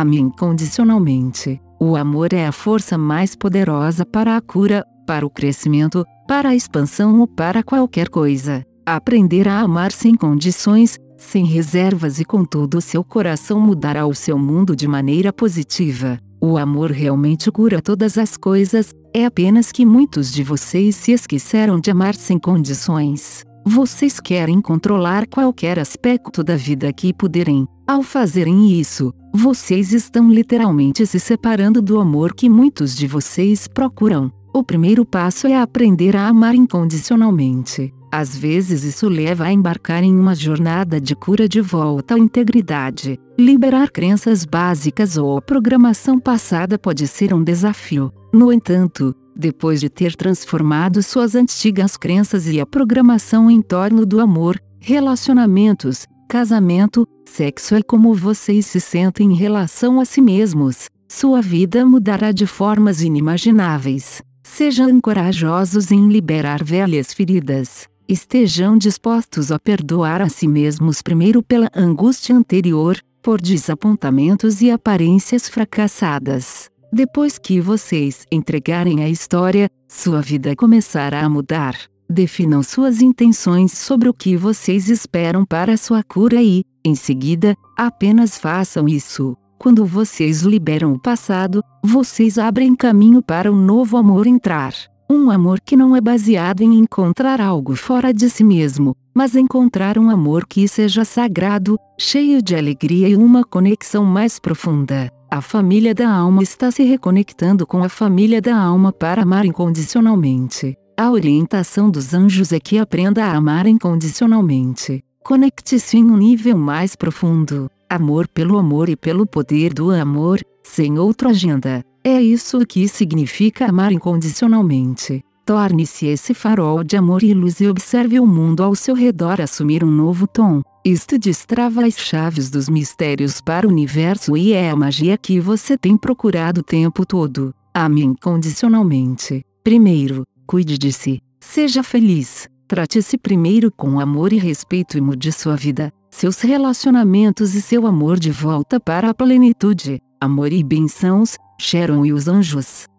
ame incondicionalmente. O amor é a força mais poderosa para a cura, para o crescimento, para a expansão ou para qualquer coisa. Aprender a amar sem condições, sem reservas e com todo o seu coração mudará o seu mundo de maneira positiva. O amor realmente cura todas as coisas, é apenas que muitos de vocês se esqueceram de amar sem condições. Vocês querem controlar qualquer aspecto da vida que puderem. Ao fazerem isso, vocês estão literalmente se separando do amor que muitos de vocês procuram. O primeiro passo é aprender a amar incondicionalmente. Às vezes isso leva a embarcar em uma jornada de cura de volta à integridade. Liberar crenças básicas ou programação passada pode ser um desafio. No entanto, depois de ter transformado suas antigas crenças e a programação em torno do amor, relacionamentos, casamento, sexo e é como vocês se sentem em relação a si mesmos, sua vida mudará de formas inimagináveis. Sejam corajosos em liberar velhas feridas. Estejam dispostos a perdoar a si mesmos primeiro pela angústia anterior, por desapontamentos e aparências fracassadas. Depois que vocês entregarem a história, sua vida começará a mudar. Definam suas intenções sobre o que vocês esperam para sua cura e, em seguida, apenas façam isso. Quando vocês liberam o passado, vocês abrem caminho para um novo amor entrar. Um amor que não é baseado em encontrar algo fora de si mesmo, mas encontrar um amor que seja sagrado, cheio de alegria e uma conexão mais profunda. A família da alma está se reconectando com a família da alma para amar incondicionalmente. A orientação dos anjos é que aprenda a amar incondicionalmente. Conecte-se em um nível mais profundo. Amor pelo amor e pelo poder do amor, sem outra agenda. É isso que significa amar incondicionalmente. Torne-se esse farol de amor e luz e observe o mundo ao seu redor assumir um novo tom. Isto destrava as chaves dos mistérios para o universo e é a magia que você tem procurado o tempo todo. Ame incondicionalmente. Primeiro, cuide de si. Seja feliz. Trate-se primeiro com amor e respeito e mude sua vida, seus relacionamentos e seu amor de volta para a plenitude. Amor e bênçãos, Sharon e os anjos.